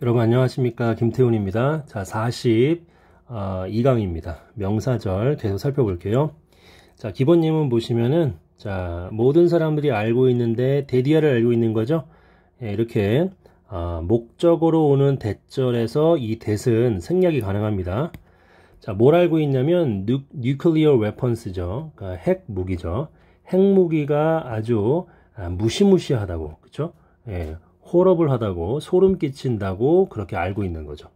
여러분 안녕하십니까 김태훈입니다 자 42강입니다 어, 명사절 계속 살펴볼게요 자 기본님은 보시면은 자 모든 사람들이 알고 있는데 대디아를 알고 있는 거죠 예, 이렇게 어, 목적으로 오는 대절에서 이 대은 생략이 가능합니다 자뭘 알고 있냐면 뉴, nuclear weapons죠 그러니까 핵무기죠 핵무기가 아주 아, 무시무시하다고 그쵸 예, 호러블 하다고 소름 끼친다고 그렇게 알고 있는 거죠.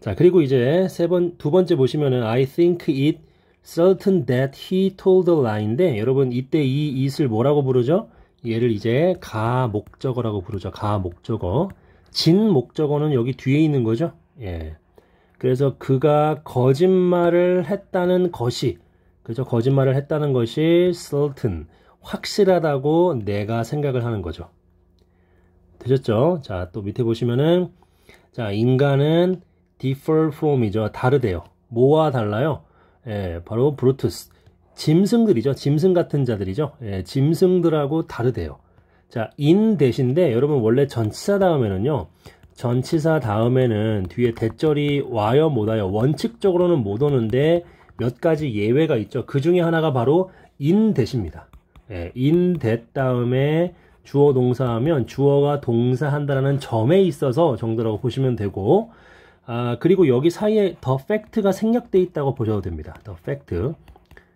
자, 그리고 이제 세 번, 두 번째 보시면은 I think it certain that he told a lie인데 여러분 이때 이 it을 뭐라고 부르죠? 얘를 이제 가 목적어라고 부르죠. 가 목적어. 진 목적어는 여기 뒤에 있는 거죠. 예. 그래서 그가 거짓말을 했다는 것이 그죠? 거짓말을 했다는 것이 certain 확실하다고 내가 생각을 하는 거죠. 되셨죠? 자, 또 밑에 보시면은 자, 인간은 differ from이죠. 다르대요. 뭐와 달라요? 예, 바로 브루투스. 짐승들이죠. 짐승 같은 자들이죠. 예, 짐승들하고 다르대요. 자, 인 대신데 여러분 원래 전치사 다음에는요. 전치사 다음에는 뒤에 대절이 와요 못 와요 원칙적으로는 못 오는데 몇 가지 예외가 있죠. 그 중에 하나가 바로 인대입니다 예, 인대 다음에 주어 동사하면 주어가 동사한다라는 점에 있어서 정도라고 보시면 되고 아, 그리고 여기 사이에 더 팩트가 생략돼 있다고 보셔도 됩니다. 더 팩트.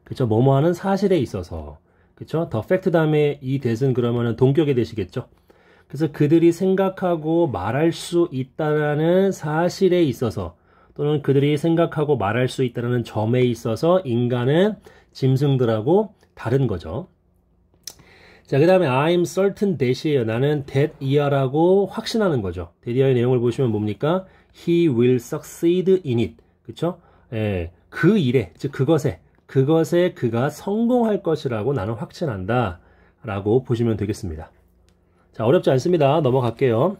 그쵸? 뭐뭐하는 사실에 있어서. 그쵸? 더 팩트 다음에 이 대신 그러면은 동격이 되시겠죠? 그래서 그들이 생각하고 말할 수 있다라는 사실에 있어서 또는 그들이 생각하고 말할 수 있다는 점에 있어서 인간은 짐승들하고 다른 거죠. 자, 그 다음에 I'm certain that이에요. 나는 that y e a r 라고 확신하는 거죠. that 이하의 내용을 보시면 뭡니까? He will succeed in it. 그쵸? 예, 그 일에, 즉 그것에, 그것에 그가 성공할 것이라고 나는 확신한다. 라고 보시면 되겠습니다. 자, 어렵지 않습니다. 넘어갈게요.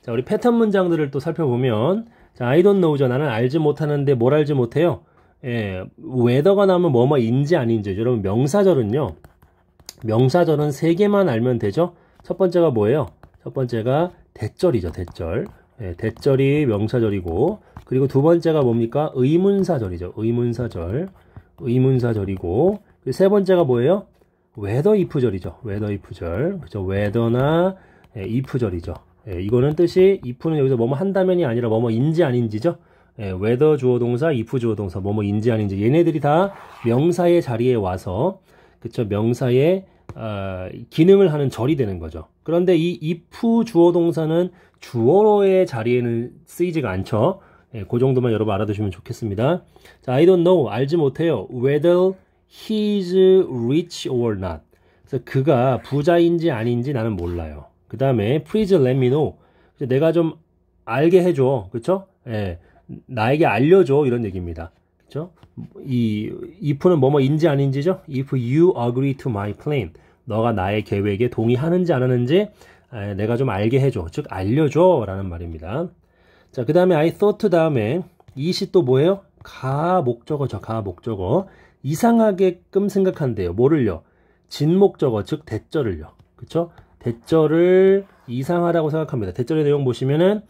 자, 우리 패턴 문장들을 또 살펴보면 자, I don't know죠. 나는 알지 못하는데 뭘 알지 못해요? 예, 웨더가 나오면 뭐뭐인지 아닌지. 여러분, 명사절은요. 명사절은 세 개만 알면 되죠. 첫 번째가 뭐예요? 첫 번째가 대절이죠. 대절. 네, 대절이 명사절이고 그리고 두 번째가 뭡니까? 의문사절이죠. 의문사절. 의문사절이고 세 번째가 뭐예요? 웨더 이프절이죠. 웨더 이프절. 그죠? 웨더나 이프절이죠. 예, 이거는 뜻이 이프는 여기서 뭐뭐 한다면이 아니라 뭐뭐 인지 아닌지죠. 예, w h 주어동사, 이프 주어동사, 뭐뭐 인지 아닌지 얘네들이 다 명사의 자리에 와서 그쵸 명사의 어, 기능을 하는 절이 되는 거죠. 그런데 이 if 주어 동사는 주어로의 자리에는 쓰이지가 않죠. 예, 그 정도만 여러분 알아두시면 좋겠습니다. 자, I don't know 알지 못해요. Whether he's rich or not. 그래서 그가 부자인지 아닌지 나는 몰라요. 그 다음에 please let me know. 내가 좀 알게 해줘. 그쵸? 예, 나에게 알려줘. 이런 얘기입니다. 그렇죠? 이 if는 뭐뭐 인지 아닌지죠? if you agree to my plan 너가 나의 계획에 동의하는지 안 하는지 내가 좀 알게 해줘 즉 알려줘 라는 말입니다 자그 다음에 I thought 그 다음에 is 또 뭐예요? 가 목적어죠 가 목적어 이상하게끔 생각한대요 뭐를요? 진목적어 즉 대절을요 그쵸? 대절을 이상하다고 생각합니다 대절의 내용 보시면은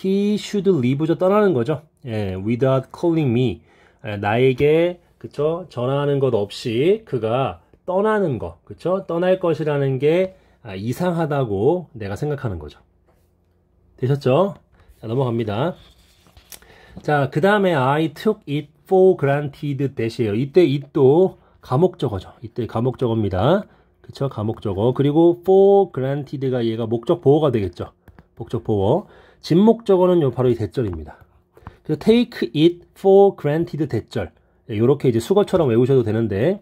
he should leave죠 떠나는 거죠 예, without calling me 예, 나에게 그쵸 전하는 것 없이 그가 떠나는 것 그쵸 떠날 것이라는 게 아, 이상하다고 내가 생각하는 거죠 되셨죠 자 넘어갑니다 자그 다음에 I took it for granted 대시에요 이때 it도 감옥적어죠 이때 감옥적어입니다 그쵸 감옥적어 그리고 for granted가 얘가 목적 보호가 되겠죠 목적 보호 진목적어는 요 바로 이 대절입니다 그래서 take it for granted 대절. 이렇게 예, 이제 수거처럼 외우셔도 되는데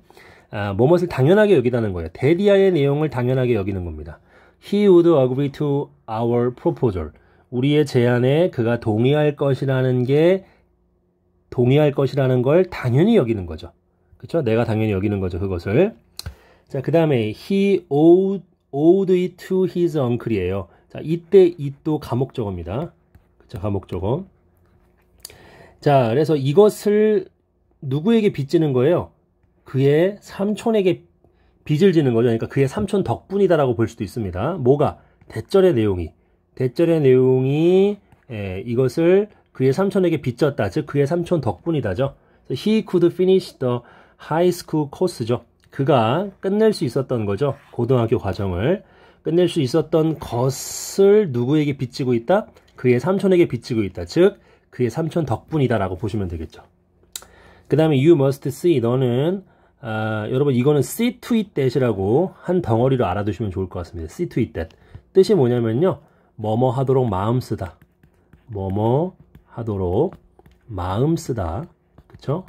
아, 무엇을 당연하게 여기다는 거예요. 대리아의 내용을 당연하게 여기는 겁니다. He would agree to our proposal. 우리의 제안에 그가 동의할 것이라는 게 동의할 것이라는 걸 당연히 여기는 거죠. 그렇죠? 내가 당연히 여기는 거죠. 그것을. 자, 그다음에 he owed, owed it to his uncle이에요. 자, 이때 it도 감옥 저입니다 그렇죠? 감옥 저거. 자, 그래서 이것을 누구에게 빚지는 거예요? 그의 삼촌에게 빚을 지는 거죠. 그러니까 그의 삼촌 덕분이다라고 볼 수도 있습니다. 뭐가? 대절의 내용이. 대절의 내용이 에, 예, 이것을 그의 삼촌에게 빚졌다. 즉 그의 삼촌 덕분이다죠. He could finish the high school course죠. 그가 끝낼 수 있었던 거죠. 고등학교 과정을. 끝낼 수 있었던 것을 누구에게 빚지고 있다? 그의 삼촌에게 빚지고 있다. 즉 그의 삼촌 덕분이다라고 보시면 되겠죠. 그 다음에 you must see 너는 아, 여러분 이거는 see to it that이라고 한 덩어리로 알아두시면 좋을 것 같습니다. see to it that 뜻이 뭐냐면요. 뭐뭐 하도록 마음 쓰다. 뭐뭐 하도록 마음 쓰다. 그쵸?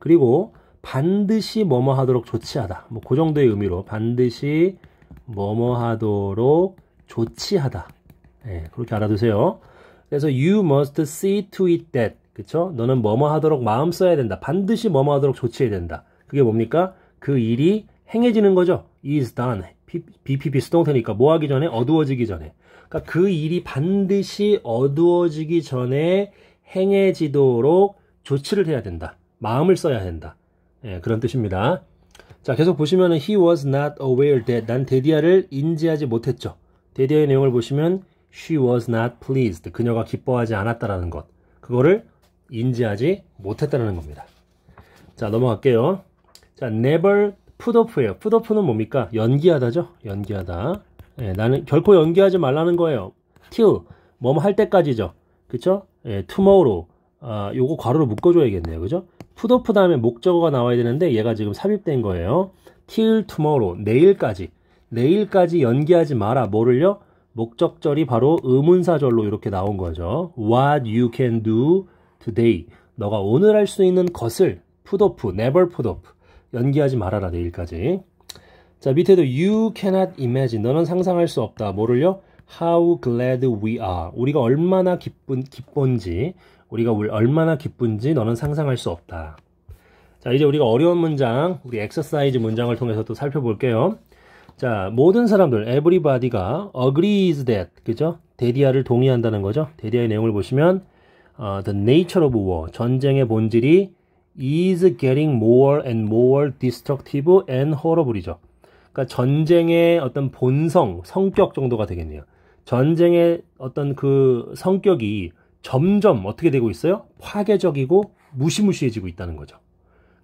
그리고 반드시 뭐뭐 하도록 조치하다. 뭐 그 정도의 의미로 반드시 뭐뭐 하도록 조치하다. 예, 그렇게 알아두세요. 그래서 you must see to it that 그쵸? 너는 뭐뭐 하도록 마음 써야 된다. 반드시 뭐뭐 하도록 조치해야 된다. 그게 뭡니까? 그 일이 행해지는 거죠. is done. BPP 수동태니까 뭐 하기 전에 어두워지기 전에. 그러니까 그 일이 반드시 어두워지기 전에 행해지도록 조치를 해야 된다. 마음을 써야 된다. 예, 그런 뜻입니다. 자, 계속 보시면은 he was not aware that 난 데디아를 인지하지 못했죠. 데디아의 내용을 보시면 she was not pleased. 그녀가 기뻐하지 않았다라는 것. 그거를 인지하지 못했다는 겁니다. 자, 넘어갈게요. 자, never put off예요. put off는 뭡니까? 연기하다죠? 연기하다. 예, 나는 결코 연기하지 말라는 거예요. till, 뭐뭐 할 때까지죠. 그쵸? 예, tomorrow. 아, 요거 괄호로 묶어줘야겠네요. 그죠? put off 다음에 목적어가 나와야 되는데 얘가 지금 삽입된 거예요. till tomorrow. 내일까지. 내일까지 연기하지 마라. 뭐를요? 목적절이 바로 의문사절로 이렇게 나온 거죠. What you can do today. 너가 오늘 할 수 있는 것을 put off, never put off. 연기하지 말아라 내일까지. 자 밑에도 you cannot imagine. 너는 상상할 수 없다. 뭐를요? How glad we are. 우리가 얼마나 기쁜 기쁜지, 우리가 얼마나 기쁜지 너는 상상할 수 없다. 자 이제 우리가 어려운 문장, 우리 엑서사이즈 문장을 통해서 또 살펴볼게요. 자, 모든 사람들, everybody가 agrees that, 그죠? 데디아를 동의한다는 거죠. 데디아의 내용을 보시면, 어, the nature of war, 전쟁의 본질이 is getting more and more destructive and horrible이죠. 그러니까 전쟁의 어떤 본성, 성격 정도가 되겠네요. 전쟁의 어떤 그 성격이 점점 어떻게 되고 있어요? 파괴적이고 무시무시해지고 있다는 거죠.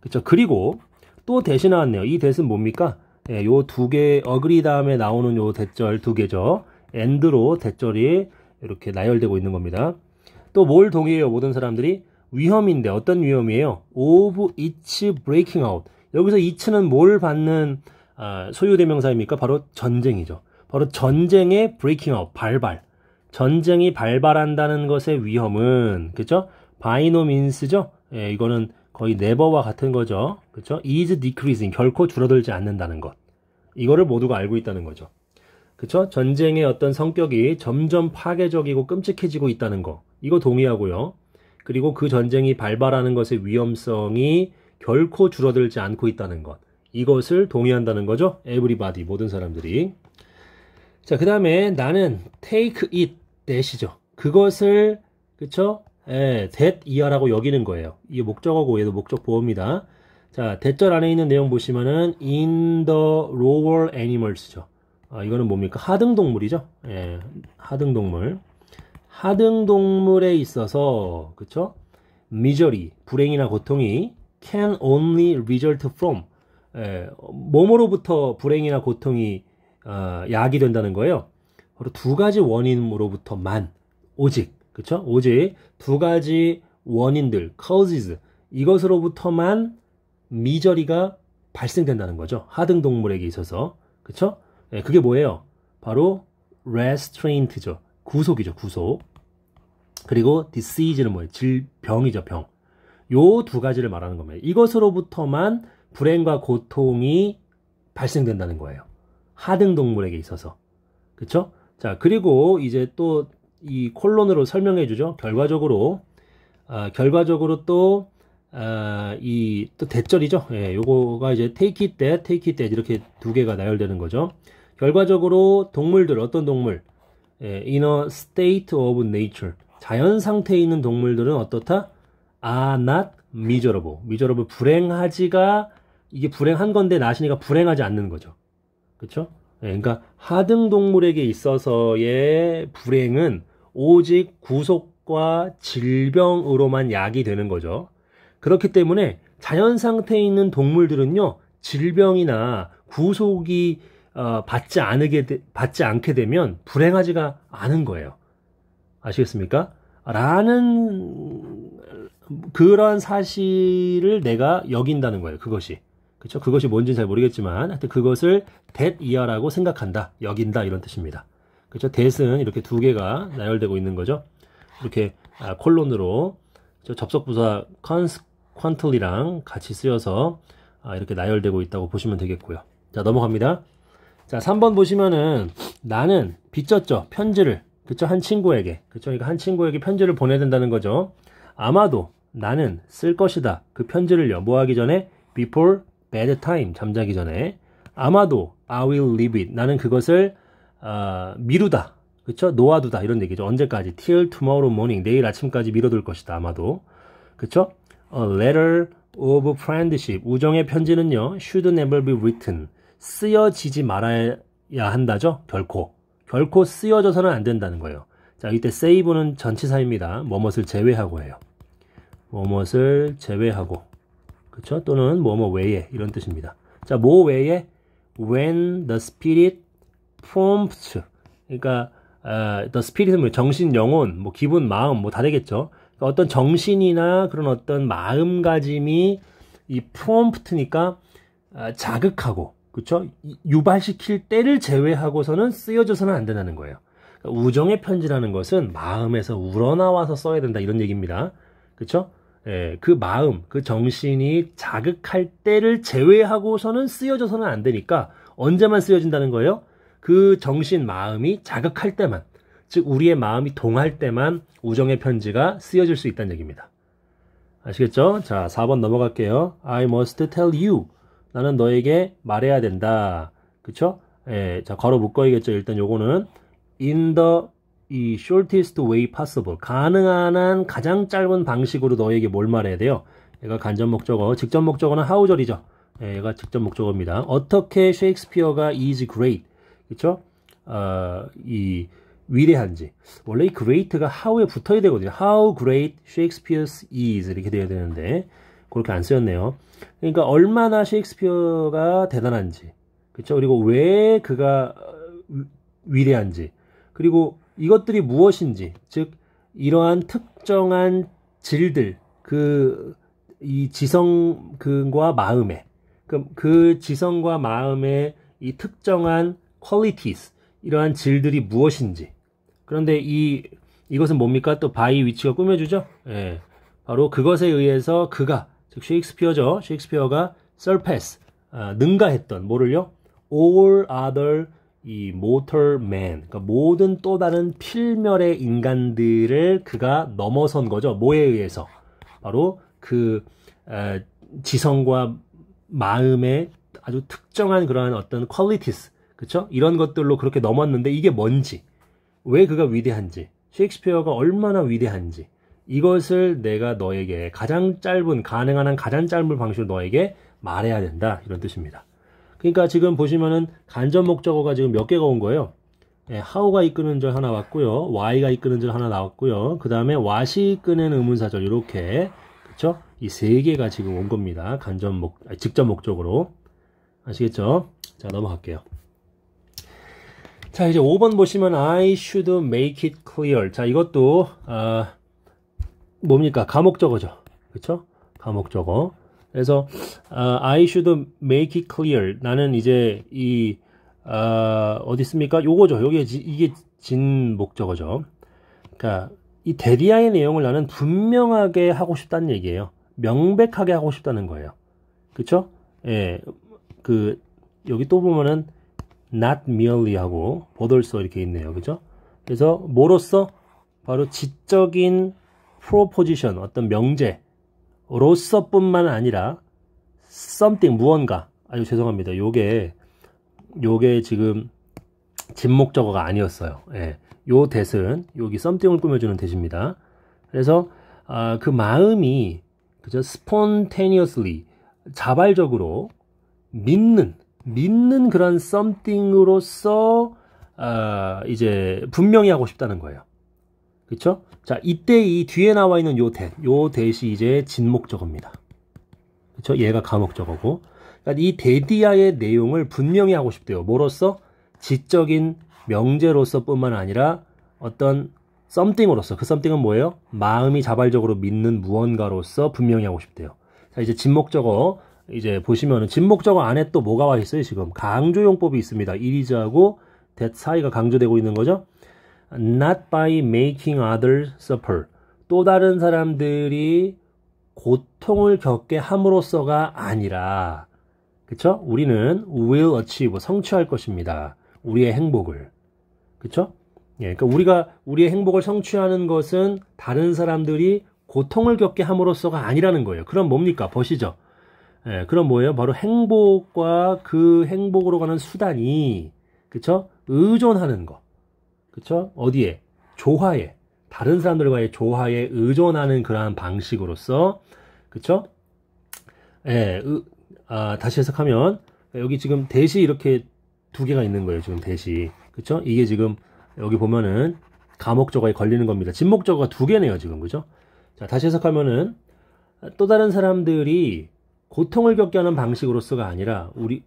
그렇죠. 그리고 또 대신 나왔네요. 이 대신 뭡니까? 예, 요 두 개, 어그리 다음에 나오는 요 대절 두 개죠. 엔드로 대절이 이렇게 나열되고 있는 겁니다. 또 뭘 동의해요, 모든 사람들이? 위험인데, 어떤 위험이에요? of each breaking out. 여기서 each는 뭘 받는 아, 소유대명사입니까? 바로 전쟁이죠. 바로 전쟁의 breaking out, 발발. 전쟁이 발발한다는 것의 위험은, 그죠? 바이노민스죠? 예, 이거는 거의 never와 같은 거죠. 그렇죠? is decreasing 결코 줄어들지 않는다는 것. 이거를 모두가 알고 있다는 거죠. 그렇죠? 전쟁의 어떤 성격이 점점 파괴적이고 끔찍해지고 있다는 거. 이거 동의하고요. 그리고 그 전쟁이 발발하는 것의 위험성이 결코 줄어들지 않고 있다는 것. 이것을 동의한다는 거죠. everybody 모든 사람들이. 자, 그다음에 나는 take it 대시죠. 그것을 그쵸? 그렇죠? 에, 예, that 이하라고 여기는 거예요. 이게 목적어고 얘도 목적 보호입니다. 자, 대절 안에 있는 내용 보시면은 in the lower animals죠. 아, 이거는 뭡니까? 하등 동물이죠. 예, 하등 동물. 하등 동물에 있어서 그쵸? misery, 불행이나 고통이 can only result from 예, 몸으로부터 불행이나 고통이 어, 아, 약이 된다는 거예요. 바로 두 가지 원인으로부터만 오직 그쵸죠 오직 두 가지 원인들 causes 이것으로부터만 미저리가 발생된다는 거죠. 하등 동물에게 있어서 그쵸죠 예, 그게 뭐예요? 바로 restraint죠. 구속이죠. 구속. 그리고 disease는 뭐예요? 질병이죠. 병. 요 두 가지를 말하는 겁니다. 이것으로부터만 불행과 고통이 발생된다는 거예요. 하등 동물에게 있어서. 그쵸 자, 그리고 이제 또이 콜론으로 설명해 주죠. 결과적으로 아, 결과적으로 또 아, 이 또 대절이죠. 예, 요거가 이제 take it that, take it that 이렇게 두 개가 나열되는 거죠. 결과적으로 동물들 어떤 동물? 예, in a state of nature. 자연 상태에 있는 동물들은 어떻다? are not miserable. miserable 불행하지가 이게 불행한 건데 나시니가 불행하지 않는 거죠. 그쵸 예, 그러니까 하등 동물에게 있어서의 불행은 오직 구속과 질병으로만 약이 되는 거죠. 그렇기 때문에 자연 상태에 있는 동물들은요, 질병이나 구속이 어, 받지 않게 되, 받지 않게 되면 불행하지가 않은 거예요. 아시겠습니까? 라는 그러한 사실을 내가 여긴다는 거예요. 그것이. 그렇죠? 그것이 뭔지는 잘 모르겠지만 하여튼 그것을 대이하라고 생각한다. 여긴다 이런 뜻입니다. 그렇죠? 대승 이렇게 두 개가 나열되고 있는 거죠. 이렇게 아, 콜론으로 접속 부사 consequently랑 같이 쓰여서 아, 이렇게 나열되고 있다고 보시면 되겠고요. 자 넘어갑니다. 자 3번 보시면은 나는 빚졌죠 편지를 그쵸 한 친구에게 그쵸 그러니까 한 친구에게 편지를 보내야 된다는 거죠. 아마도 나는 쓸 것이다 그 편지를요 뭐하기 전에 before bedtime 잠자기 전에 아마도 I will leave it 나는 그것을 어, 미루다. 그렇죠? 놓아두다 이런 얘기죠. 언제까지? Till tomorrow morning. 내일 아침까지 미뤄둘 것이다. 아마도. 그렇죠? A letter of friendship. 우정의 편지는요. should never be written. 쓰여지지 말아야 한다죠. 결코. 결코 쓰여져서는 안 된다는 거예요. 자, 이때 save는 전치사입니다. 뭐뭇을 제외하고 해요. 뭐뭇을 제외하고. 그렇죠? 또는 뭐 뭐 외에 이런 뜻입니다. 자, 뭐 외에 when the spirit prompt 그러니까 어, the spirit 정신, 영혼, 뭐 기분, 마음 뭐 다 되겠죠. 그러니까 어떤 정신이나 그런 어떤 마음가짐이 이 prompt니까 어, 아, 자극하고 그렇죠? 유발시킬 때를 제외하고서는 쓰여져서는 안 된다는 거예요. 그러니까 우정의 편지라는 것은 마음에서 우러나와서 써야 된다 이런 얘기입니다. 그렇죠? 예, 그 마음, 그 정신이 자극할 때를 제외하고서는 쓰여져서는 안 되니까 언제만 쓰여진다는 거예요? 그 정신 마음이 자극할 때만 즉 우리의 마음이 동할 때만 우정의 편지가 쓰여질 수 있다는 얘기입니다. 아시겠죠? 자, 4번 넘어갈게요. I must tell you. 나는 너에게 말해야 된다. 그쵸? 예, 자, 걸어 묶어야겠죠. 일단 요거는 in the 이 shortest way possible. 가능한 한 가장 짧은 방식으로 너에게 뭘 말해야 돼요? 얘가 간접 목적어, 직접 목적어는 하우절이죠. 예, 얘가 직접 목적어입니다. 어떻게 셰익스피어가 is great. 그렇죠? 어, 이 위대한지 원래 이 great가 how에 붙어야 되거든요. How great Shakespeare is 이렇게 돼야 되는데 그렇게 안 쓰였네요. 그러니까 얼마나 셰익스피어가 대단한지 그렇 그리고 왜 그가 어, 위대한지 그리고 이것들이 무엇인지 즉 이러한 특정한 질들 그 이 지성과 마음에 그, 그 지성과 마음의 이 특정한 qualities 이러한 질들이 무엇인지 그런데 이 이것은 뭡니까 또 바이 위치가 꾸며주죠 예 바로 그것에 의해서 그가 즉 셰익스피어죠 셰익스피어가 surpass 아, 능가했던 뭐를요 all other 이 모털 맨 그러니까 모든 또 다른 필멸의 인간들을 그가 넘어선 거죠 뭐에 의해서 바로 그 에, 지성과 마음의 아주 특정한 그러한 어떤 퀄리티스 그렇죠? 이런 것들로 그렇게 넘었는데 이게 뭔지 왜 그가 위대한지 셰익스피어가 얼마나 위대한지 이것을 내가 너에게 가장 짧은 가능한 한 가장 짧은 방식으로 너에게 말해야 된다 이런 뜻입니다. 그러니까 지금 보시면은 간접 목적어가 지금 몇 개가 온 거예요. 예, how가 이끄는 절 하나 왔고요. why가 이끄는 절 하나 나왔고요. 그 다음에 what이 이끄는 의문사절 이렇게 그렇죠? 이 세 개가 지금 온 겁니다. 간접 목 직접 목적으로 아시겠죠? 자 넘어갈게요. 자, 이제 5번 보시면 I should make it clear. 자, 이것도 아, 뭡니까? 감옥적어죠. 그렇죠? 감옥적어. 그래서 아, I should make it clear. 나는 이제 이 아, 어디 있습니까? 요거죠. 요게 지, 이게 진 목적어죠. 그러니까 이 대리아의 내용을 나는 분명하게 하고 싶다는 얘기예요. 명백하게 하고 싶다는 거예요. 그렇죠? 예. 그 여기 또 보면은 not merely 하고 보돌서 이렇게 있네요. 그죠? 그래서 뭐로서 바로 지적인 프로포지션 어떤 명제로서 뿐만 아니라 something 무언가 아유 죄송합니다. 요게 요게 지금 진목적어가 아니었어요. 예. 요 대신 여기 썸띵을 꾸며주는 대입니다 그래서 아, 그 마음이 그저 스폰테니어슬리 자발적으로 믿는 믿는 그런 썸띵으로서 어, 아, 이제 분명히 하고 싶다는 거예요. 그렇죠? 자, 이때 이 뒤에 나와 있는 요 대, 요 대시 이제 진목적어입니다. 그렇죠? 얘가 감목적어고 그러니까 이 데디아의 내용을 분명히 하고 싶대요. 뭐로서 지적인 명제로서뿐만 아니라 어떤 썸띵으로서 그 썸띵은 뭐예요? 마음이 자발적으로 믿는 무언가로서 분명히 하고 싶대요. 자, 이제 진목적어 이제 보시면은 진목적어 안에 또 뭐가 와 있어요 지금 강조용법이 있습니다 이리즈하고 that 사이가 강조되고 있는 거죠 not by making others suffer 또 다른 사람들이 고통을 겪게 함으로써가 아니라 그쵸 우리는 will achieve 성취할 것입니다 우리의 행복을 그쵸 예 그러니까 우리가 우리의 행복을 성취하는 것은 다른 사람들이 고통을 겪게 함으로써가 아니라는 거예요 그럼 뭡니까 보시죠 예, 그럼 뭐예요? 바로 행복과 그 행복으로 가는 수단이 그쵸? 의존하는 거. 그쵸? 어디에? 조화에. 다른 사람들과의 조화에 의존하는 그러한 방식으로서 그쵸? 예, 으, 아, 다시 해석하면 여기 지금 대시 이렇게 두 개가 있는 거예요. 지금 대시. 그쵸? 이게 지금 여기 보면은 감옥저거에 걸리는 겁니다. 진목저거가 두 개네요. 지금 그죠? 자, 다시 해석하면은 또 다른 사람들이 고통을 겪게 하는 방식으로서가 아니라 우리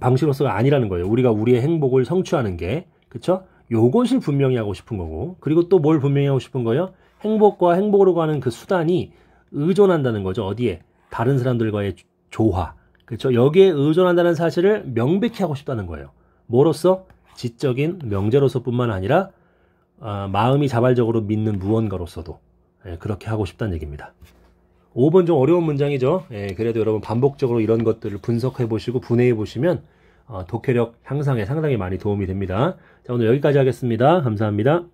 방식으로서가 아니라는 거예요. 우리가 우리의 행복을 성취하는 게 그렇죠? 요것을 분명히 하고 싶은 거고 그리고 또 뭘 분명히 하고 싶은 거예요? 행복과 행복으로 가는 그 수단이 의존한다는 거죠. 어디에? 다른 사람들과의 조화. 그렇죠? 여기에 의존한다는 사실을 명백히 하고 싶다는 거예요. 뭐로써? 지적인 명제로서뿐만 아니라 어, 마음이 자발적으로 믿는 무언가로서도 예, 그렇게 하고 싶다는 얘기입니다. 5번 좀 어려운 문장이죠. 예, 그래도 여러분 반복적으로 이런 것들을 분석해 보시고 분해해 보시면 어, 독해력 향상에 상당히 많이 도움이 됩니다. 자, 오늘 여기까지 하겠습니다. 감사합니다.